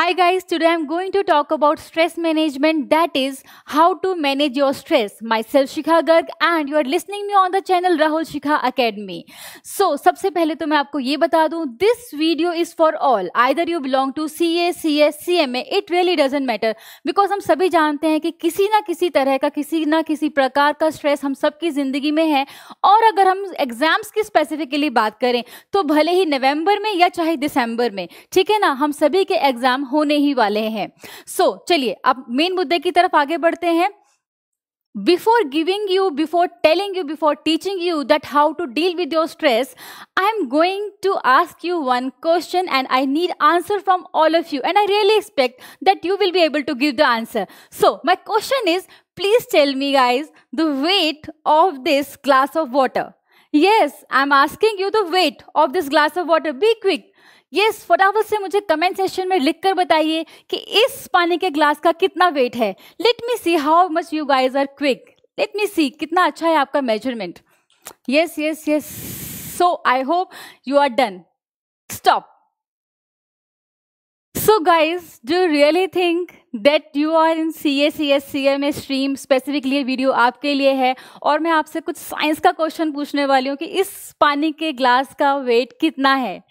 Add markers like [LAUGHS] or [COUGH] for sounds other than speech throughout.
Hi guys, today I'm going to talk about stress management that is how to manage your stress. Myself Shikha Garg and you are listening me on the channel Rahul Shikha Academy. So सबसे पहले तो मैं आपको ये बता दूँ, this video is for all. Either you belong to CA, CS, CMA, it really doesn't matter. Because हम सभी जानते हैं कि किसी ना किसी तरह का किसी ना किसी प्रकार का stress हम सबकी जिंदगी में है और अगर हम exams की specifically बात करें तो भले ही November में या चाहे December में ठीक है ना हम सभी के exam होने ही वाले हैं सो so, चलिए अब मेन मुद्दे की तरफ आगे बढ़ते हैं before giving you before telling you before teaching you that how to deal with your stress I am going to ask you one question and I need answer from all of you and I really expect that you will be able to give the answer so my question is please tell me guys the weight of this glass of water yes I am asking you the weight of this glass of water be quick ये फटाफट से मुझे comment section में लिखकर बताइए कि इस पानी के ग्लास का कितना वेट है let me see how much you guys are quick let me see कितना अच्छा है आपका measurement yes yes yes so I hope you are done stop so guys do really think that you are in C A C S C M A stream specifically video आपके लिए है और मैं आपसे कुछ साइंस का question पूछने वाली हूँ कि इस पानी के ग्लास का वेट कितना है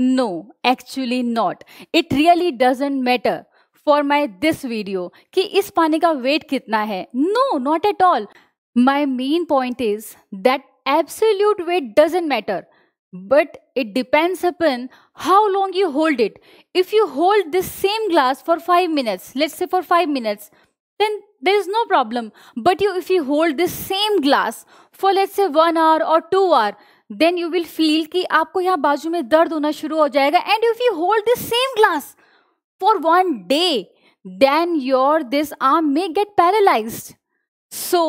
No, actually not. It really doesn't matter for my this video कि इस पानी weight कितना No, not at all. My main point is that absolute weight doesn't matter. But it depends upon how long you hold it. If you hold this same glass for 5 minutes, let's say for 5 minutes, then there is no problem. But you, if you hold this same glass for let's say 1 hour or 2 hour, then you will feel कि आपको यहाँ बाजू में दर्द होना शुरू हो जाएगा and if you hold this same glass for one day then your this arm may get paralyse so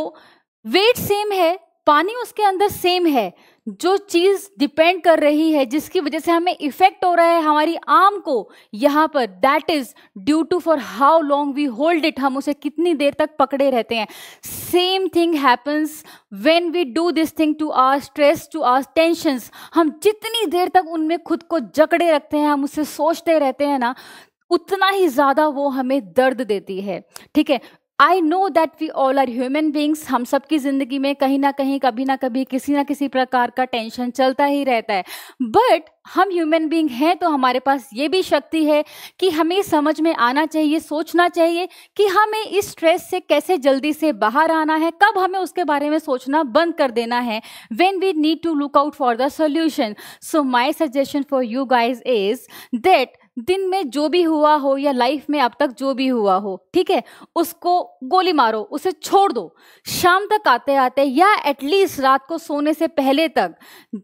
weight same है पानी उसके अंदर सेम है जो चीज़ डिपेंड कर रही है जिसकी वजह से हमें इफेक्ट हो रहा है हमारी आम को यहां पर that is due to for how long we hold it हम उसे कितनी देर तक पकड़े रहते हैं same thing happens when we do this thing to our stress to our tensions हम जितनी देर तक उनमें खुद को जकड़े रखते हैं हम उससे सोचते रहते हैं ना उतना ही ज़्यादा वो हमें दर्द देती है ठीक है I know that we all are human beings हम सब की ज़िंदगी में कहीं ना कहीं कभी ना कभी किसी ना किसी प्रकार का टेंशन चलता ही रहता है बट हम ह्यूमन बींग हैं तो हमारे पास ये भी शक्ति है कि हमें समझ में आना चाहिए सोचना चाहिए कि हमें इस स्ट्रेस से कैसे जल्दी से बाहर आना है कब हमें उसके बारे में सोचना बंद कर देना है when we need to look out for the solution so my suggestion for you guys is that दिन में जो भी हुआ हो या लाइफ में अब तक जो भी हुआ हो ठीक है उसको गोली मारो उसे छोड़ दो शाम तक आते आते या एटलीस्ट रात को सोने से पहले तक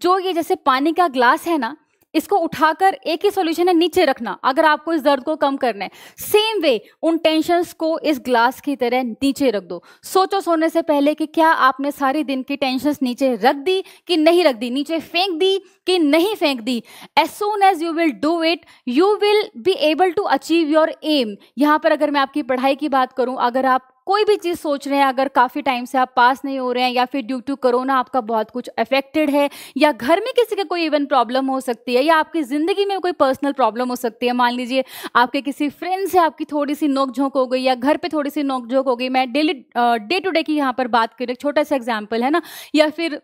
जो ये जैसे पानी का ग्लास है ना इसको उठाकर एक ही सॉल्यूशन है नीचे रखना अगर आपको इस दर्द को कम करना है सेम वे उन टेंशन्स को इस ग्लास की तरह नीचे रख दो सोचो सोने से पहले कि क्या आपने सारे दिन की टेंशंस नीचे रख दी कि नहीं रख दी नीचे फेंक दी कि नहीं फेंक दी as soon as you will do it you will be able to achieve your aim यहां पर अगर मैं आपकी पढ़ाई की बात करूं अगर आप कोई भी चीज़ सोच रहे हैं अगर काफ़ी टाइम से आप पास नहीं हो रहे हैं या फिर ड्यू टू कोरोना आपका बहुत कुछ अफेक्टेड है या घर में किसी का कोई इवन प्रॉब्लम हो सकती है या आपकी ज़िंदगी में कोई पर्सनल प्रॉब्लम हो सकती है मान लीजिए आपके किसी फ्रेंड से आपकी थोड़ी सी नोकझोंक हो गई या घर पर थोड़ी सी नोकझोंक हो गई मैं डेली डे टू डे की यहाँ पर बात रही छोटा सा एग्जाम्पल है ना या फिर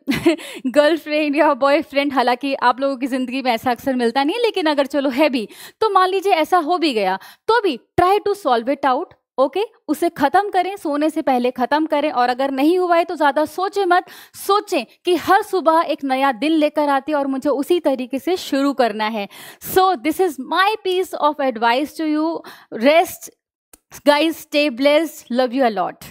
गर्लफ्रेंड [LAUGHS] या बॉयफ्रेंड हालांकि आप लोगों की ज़िंदगी में ऐसा अक्सर मिलता नहीं है लेकिन अगर चलो है भी तो मान लीजिए ऐसा हो भी गया तो भी try to solve it out okay उसे खत्म करें सोने से पहले खत्म करें और अगर नहीं हुआ है तो ज्यादा सोचे मत सोचें कि हर सुबह एक नया दिन लेकर आते और मुझे उसी तरीके से शुरू करना है so this is my piece of advice to you rest guys stay blessed love you allot